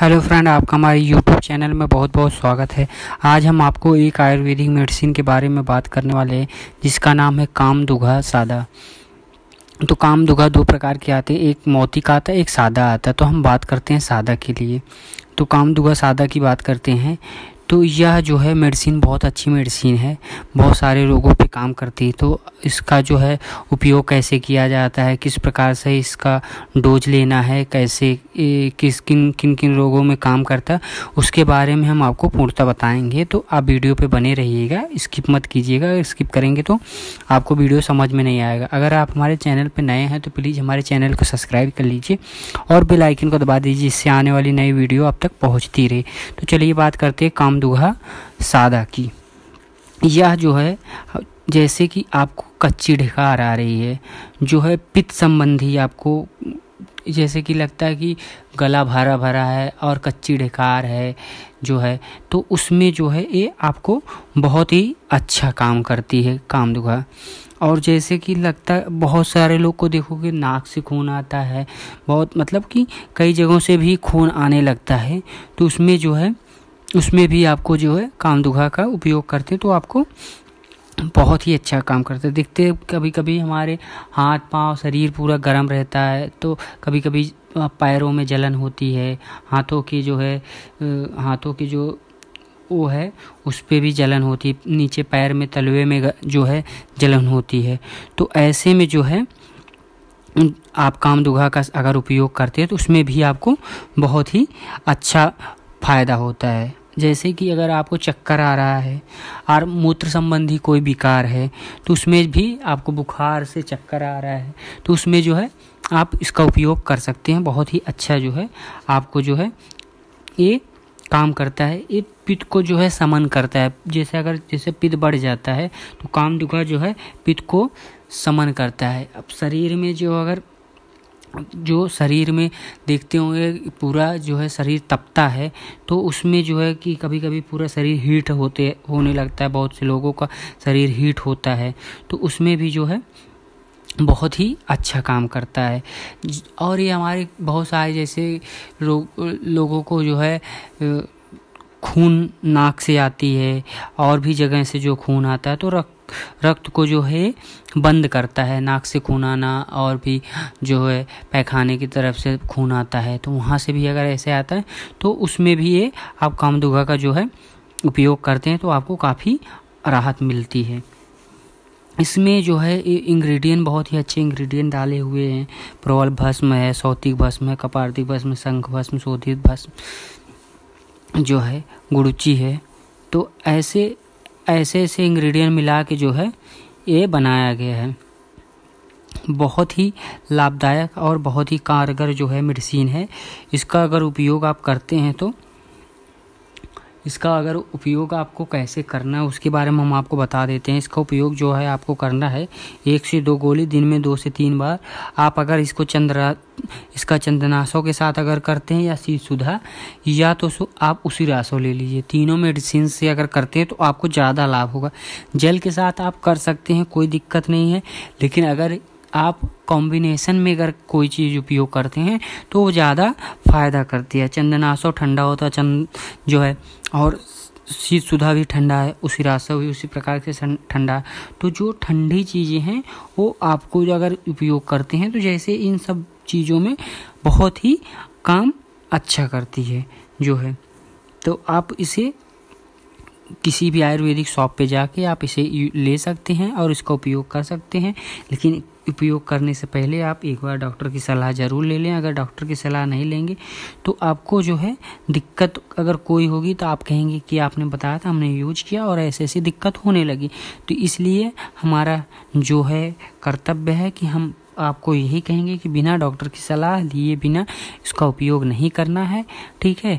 hello friend आपका हमारे YouTube channel में बहुत बहुत स्वागत है आज हम आपको एक आयुर्वेदिक मेडिसिन के बारे में बात करने वाले हैं जिसका नाम है काम दुघा सादा तो काम दुघा दो प्रकार के आते हैं एक मोती का आता है एक सादा आता है तो हम बात करते हैं सादा के लिए तो काम दुघा सादा की बात करते हैं तो यह जो है मेडिसिन बहुत अच्छी मेडिसिन है बहुत सारे रोगों पे काम करती है तो इसका जो है उपयोग कैसे किया जाता है किस प्रकार से इसका डोज लेना है कैसे किस किन किन किन रोगों में काम करता है उसके बारे में हम आपको पूर्णतः बताएंगे तो आप वीडियो पे बने रहिएगा स्किप मत कीजिएगा स्किप करेंगे तो आपको वीडियो समझ में नहीं आएगा अगर आप हमारे चैनल पर नए हैं तो प्लीज़ हमारे चैनल को सब्सक्राइब कर लीजिए और बेलाइकन को दबा दीजिए इससे आने वाली नई वीडियो आप तक पहुँचती रहे तो चलिए बात करते हैं काम दोहा सादा की यह जो है जैसे कि आपको कच्ची ढिकार आ रही है जो है पित्त संबंधी आपको जैसे कि लगता है कि गला भरा भरा है और कच्ची ढिकार है जो है तो उसमें जो है ये आपको बहुत ही अच्छा काम करती है काम दुखा और जैसे कि लगता है बहुत सारे लोग को देखोगे नाक से खून आता है बहुत मतलब कि कई जगहों से भी खून आने लगता है तो उसमें जो है उसमें भी आपको जो है काम कामदुघा का उपयोग करते हैं तो आपको बहुत ही अच्छा काम करते हैं देखते कभी कभी हमारे हाथ पांव शरीर पूरा गर्म रहता है तो कभी कभी पैरों में जलन होती है हाथों की जो है हाथों की जो वो है उस पर भी जलन होती है नीचे पैर में तलवे में जो है जलन होती है तो ऐसे में जो है आप काम दुघा का अगर उपयोग करते हैं तो उसमें भी आपको बहुत ही अच्छा फ़ायदा होता है जैसे कि अगर आपको चक्कर आ रहा है और मूत्र संबंधी कोई विकार है तो उसमें भी आपको बुखार से चक्कर आ रहा है तो उसमें जो है आप इसका उपयोग कर सकते हैं बहुत ही अच्छा जो है आपको जो है ये काम करता है ये पित्त को जो है समन करता है जैसे अगर जैसे पित्त बढ़ जाता है तो काम दुखा जो है पित्त को समन करता है अब शरीर में जो अगर जो शरीर में देखते होंगे पूरा जो है शरीर तपता है तो उसमें जो है कि कभी कभी पूरा शरीर हीट होते होने लगता है बहुत से लोगों का शरीर हीट होता है तो उसमें भी जो है बहुत ही अच्छा काम करता है और ये हमारे बहुत सारे जैसे लोगों को जो है खून नाक से आती है और भी जगह से जो खून आता है तो रक, रक्त को जो है बंद करता है नाक से खून आना और भी जो है पैखाने की तरफ से खून आता है तो वहाँ से भी अगर ऐसे आता है तो उसमें भी ये आप कामदुगा का जो है उपयोग करते हैं तो आपको काफ़ी राहत मिलती है इसमें जो है इंग्रेडिएंट बहुत ही अच्छे इंग्रेडिएंट डाले हुए हैं प्रवल भस्म है सौतिक भस्म है कपार्तिक भस्म शंख भस्म शोधित भस्म जो है गुड़ुची है तो ऐसे ऐसे ऐसे इंग्रेडिएंट मिला के जो है ये बनाया गया है बहुत ही लाभदायक और बहुत ही कारगर जो है मेडिसिन है इसका अगर उपयोग आप करते हैं तो इसका अगर उपयोग आपको कैसे करना है उसके बारे में हम आपको बता देते हैं इसका उपयोग जो है आपको करना है एक से दो गोली दिन में दो से तीन बार आप अगर इसको चंद्रा इसका चंदनाशों के साथ अगर करते हैं या सी सुधा या तो आप उसी रासो ले लीजिए तीनों मेडिसिन से अगर करते हैं तो आपको ज़्यादा लाभ होगा जल के साथ आप कर सकते हैं कोई दिक्कत नहीं है लेकिन अगर आप कॉम्बिनेशन में अगर कोई चीज़ उपयोग करते हैं तो वो ज़्यादा फायदा करती है चंदनासो ठंडा होता है चंद जो है और शीत सुधा भी ठंडा है उसी रासा भी उसी प्रकार से ठंडा है तो जो ठंडी चीज़ें हैं वो आपको अगर उपयोग करते हैं तो जैसे इन सब चीज़ों में बहुत ही काम अच्छा करती है जो है तो आप इसे किसी भी आयुर्वेदिक शॉप पे जाके आप इसे ले सकते हैं और इसका उपयोग कर सकते हैं लेकिन उपयोग करने से पहले आप एक बार डॉक्टर की सलाह ज़रूर ले लें अगर डॉक्टर की सलाह नहीं लेंगे तो आपको जो है दिक्कत अगर कोई होगी तो आप कहेंगे कि आपने बताया था हमने यूज किया और ऐसे ऐसी दिक्कत होने लगी तो इसलिए हमारा जो है कर्तव्य है कि हम आपको यही कहेंगे कि बिना डॉक्टर की सलाह लिए बिना इसका उपयोग नहीं करना है ठीक है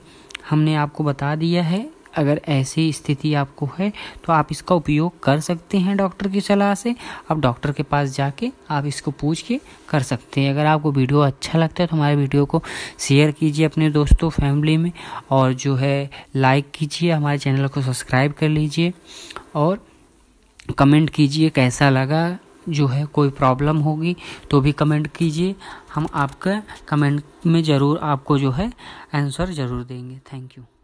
हमने आपको बता दिया है अगर ऐसी स्थिति आपको है तो आप इसका उपयोग कर सकते हैं डॉक्टर की सलाह से आप डॉक्टर के पास जाके आप इसको पूछ के कर सकते हैं अगर आपको वीडियो अच्छा लगता है तो हमारे वीडियो को शेयर कीजिए अपने दोस्तों फैमिली में और जो है लाइक कीजिए हमारे चैनल को सब्सक्राइब कर लीजिए और कमेंट कीजिए कैसा लगा जो है कोई प्रॉब्लम होगी तो भी कमेंट कीजिए हम आपका कमेंट में ज़रूर आपको जो है आंसर ज़रूर देंगे थैंक यू